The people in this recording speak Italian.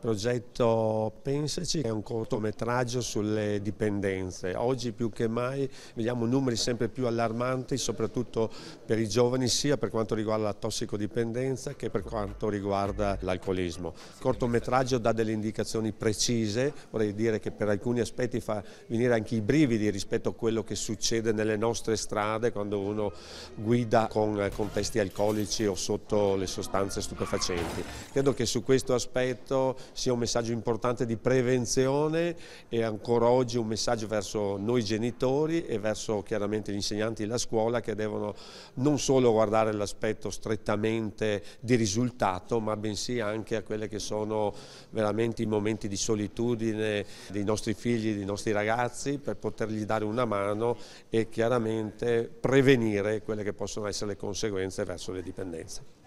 progetto Pensaci è un cortometraggio sulle dipendenze. Oggi più che mai vediamo numeri sempre più allarmanti, soprattutto per i giovani, sia per quanto riguarda la tossicodipendenza che per quanto riguarda l'alcolismo. Il cortometraggio dà delle indicazioni precise, vorrei dire che per alcuni aspetti fa venire anche i brividi rispetto a quello che succede nelle nostre strade quando uno guida con contesti alcolici o sotto le sostanze stupefacenti. Credo che su questo aspetto sia un messaggio importante di prevenzione e ancora oggi un messaggio verso noi genitori e verso chiaramente gli insegnanti della scuola che devono non solo guardare l'aspetto strettamente di risultato ma bensì anche a quelli che sono veramente i momenti di solitudine dei nostri figli, dei nostri ragazzi per potergli dare una mano e chiaramente prevenire quelle che possono essere le conseguenze verso le dipendenze.